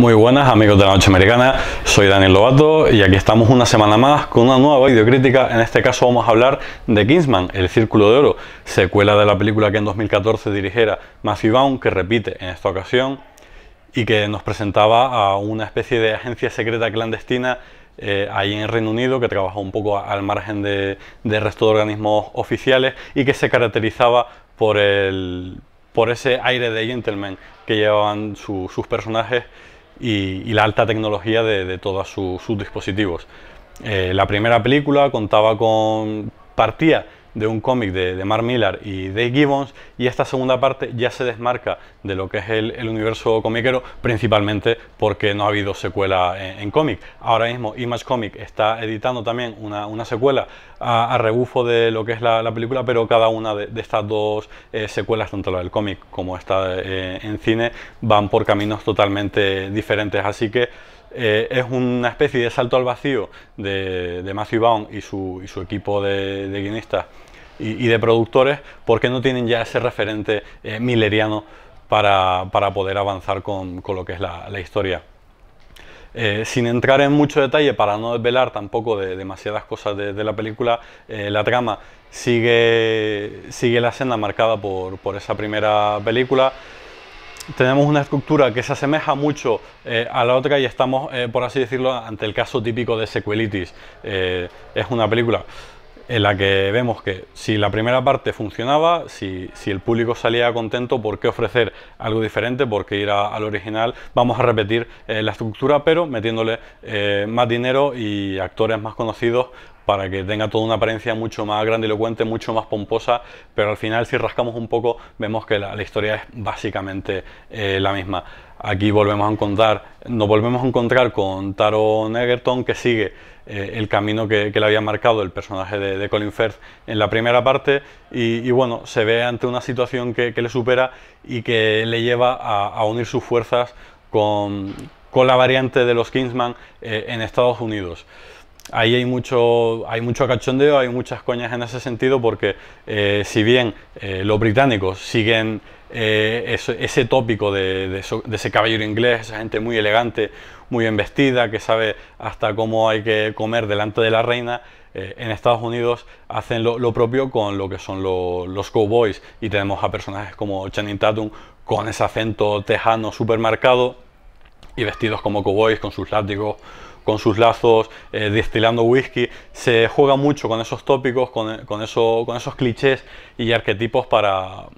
Muy buenas amigos de la noche americana, soy Daniel Lobato y aquí estamos una semana más con una nueva videocrítica, en este caso vamos a hablar de Kingsman, El Círculo de Oro, secuela de la película que en 2014 dirigiera Matthew Vaughn, que repite en esta ocasión y que nos presentaba a una especie de agencia secreta clandestina eh, ahí en Reino Unido, que trabaja un poco al margen del de resto de organismos oficiales y que se caracterizaba por, el, por ese aire de gentleman que llevaban sus personajes y, la alta tecnología de, todos sus, dispositivos. Eh, la primera película contaba con partía de un cómic de, de, Mark Millar y Dave Gibbons y esta segunda parte ya se desmarca de lo que es el, universo comiquero principalmente porque no ha habido secuela en, cómic. Ahora mismo Image Comic está editando también una, secuela a, rebufo de lo que es la, película pero cada una de, estas dos eh, secuelas, tanto la del cómic como esta eh, en cine, van por caminos totalmente diferentes así que eh, es una especie de salto al vacío de, de Matthew Vaughn y su, equipo de, de guionistas y, de productores, porque no tienen ya ese referente mileriano eh, milleriano para, poder avanzar con, lo que es la, historia. Eh, sin entrar en mucho detalle, para no desvelar tampoco de demasiadas cosas de, la película, la trama sigue, la senda marcada por esa primera película tenemos una estructura que se asemeja mucho eh, a la otra y estamos, eh, por así decirlo, ante el caso típico de Sequelitis. Eh, es una película en la que vemos que si la primera parte funcionaba, si, si el público salía contento, ¿por qué ofrecer algo diferente? ¿Por qué ir al original? Vamos a repetir la estructura, pero metiéndole más dinero y actores más conocidos para que tenga toda una apariencia mucho más grandilocuente, mucho más pomposa, pero al final si rascamos un poco vemos que la, historia es básicamente eh, la misma. Aquí volvemos a encontrar, nos volvemos a encontrar con Taro Egerton que sigue eh, el camino que, le había marcado el personaje de, Colin Firth en la primera parte y, bueno, se ve ante una situación que, le supera y que le lleva a, unir sus fuerzas con, la variante de los Kingsman eh, en Estados Unidos ahí hay mucho, hay mucho cachondeo, hay muchas coñas en ese sentido porque eh, si bien eh, los británicos siguen eh, ese tópico de, ese caballero inglés, esa gente muy elegante, muy bien vestida, que sabe hasta cómo hay que comer delante de la reina, en Estados Unidos hacen lo, propio con lo que son los cowboys y tenemos a personajes como Channing Tatum con ese acento tejano supermercado y vestidos como cowboys con sus látigos con sus lazos, eh, destilando whisky. Se juega mucho con esos tópicos, con, con, con esos clichés y arquetipos para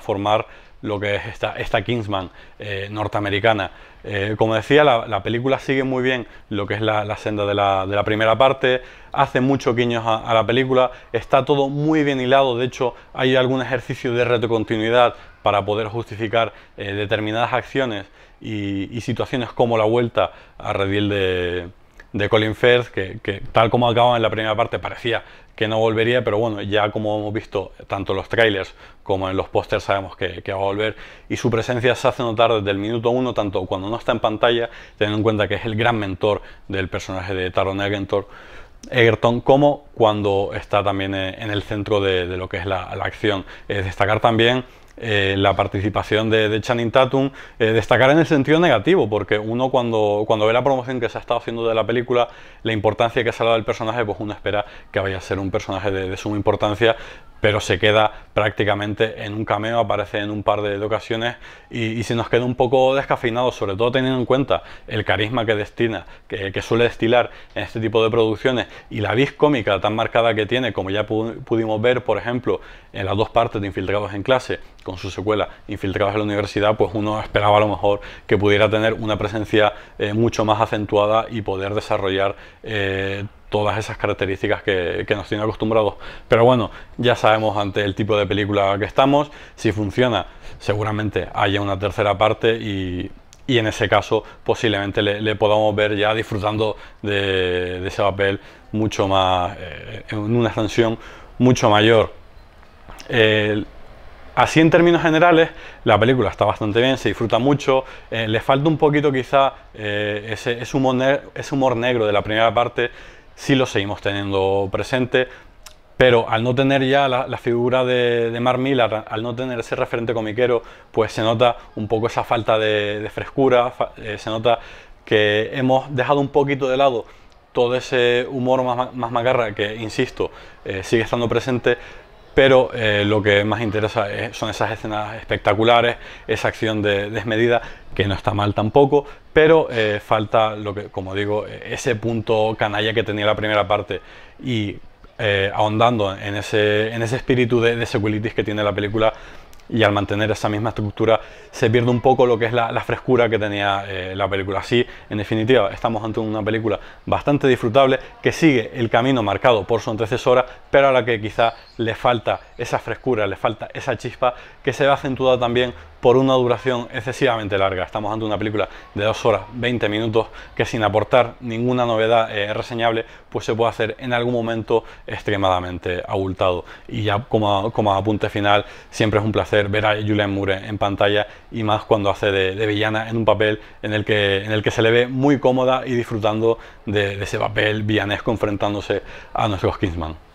formar lo que es esta, Kingsman eh, norteamericana. Eh, como decía, la, película sigue muy bien lo que es la, senda de la, primera parte, hace mucho guiños a, la película, está todo muy bien hilado, de hecho hay algún ejercicio de retocontinuidad para poder justificar eh, determinadas acciones y, situaciones como la vuelta a Redil de de Colin Firth, que, tal como acababa en la primera parte parecía que no volvería, pero bueno, ya como hemos visto tanto en los trailers como en los pósters sabemos que, va a volver y su presencia se hace notar desde el minuto uno, tanto cuando no está en pantalla, teniendo en cuenta que es el gran mentor del personaje de Taron Egerton, Egerton como cuando está también eh, en el centro de, lo que es la, acción. es destacar también eh, la participación de, Channing Tatum, eh, destacar en el sentido negativo, porque uno cuando, cuando ve la promoción que se ha estado haciendo de la película, la importancia que se ha dado al personaje, pues uno espera que vaya a ser un personaje de suma importancia, pero se queda prácticamente en un cameo, aparece en un par de, ocasiones y, se nos queda un poco descafeinado, sobre todo teniendo en cuenta el carisma que destina, que, suele destilar en este tipo de producciones y la vis cómica tan marcada que tiene, como ya pudimos ver, por ejemplo, en las dos partes de Infiltrados en clase, con su secuela Infiltrados en la Universidad, pues uno esperaba a lo mejor que pudiera tener una presencia eh, mucho más acentuada y poder desarrollar eh, todas esas características que, nos tiene acostumbrados. Pero bueno, ya sabemos ante el tipo de película que estamos, si funciona, seguramente haya una tercera parte y, en ese caso posiblemente le, podamos ver ya disfrutando de, ese papel mucho más, eh, en una extensión mucho mayor. así en términos generales, la película está bastante bien, se disfruta mucho, eh, le falta un poquito quizá eh, ese humor negro de la primera parte sí lo seguimos teniendo presente, pero al no tener ya la, figura de, de Mark Millar, al no tener ese referente comiquero, pues se nota un poco esa falta de, frescura, eh, se nota que hemos dejado un poquito de lado todo ese humor más, más macarra que, insisto, eh, sigue estando presente, pero eh, lo que más interesa son esas escenas espectaculares, esa acción de, desmedida, que no está mal tampoco, pero eh, falta, lo que, como digo, ese punto canalla que tenía la primera parte y eh, ahondando en ese, en ese espíritu de, de sequelitis que tiene la película, y al mantener esa misma estructura se pierde un poco lo que es la, frescura que tenía eh, la película. Así, en definitiva, estamos ante una película bastante disfrutable que sigue el camino marcado por su antecesora, pero a la que quizá le falta esa frescura, le falta esa chispa que se ve acentuada también por una duración excesivamente larga. Estamos ante una película de dos horas 20 minutos que sin aportar ninguna novedad eh, reseñable pues se puede hacer en algún momento extremadamente abultado. Y ya como, apunte final, siempre es un placer ver a Julian Moore en pantalla y más cuando hace de, villana en un papel en el, que, en el que se le ve muy cómoda y disfrutando de, ese papel villanesco enfrentándose a nuestros Kingsman.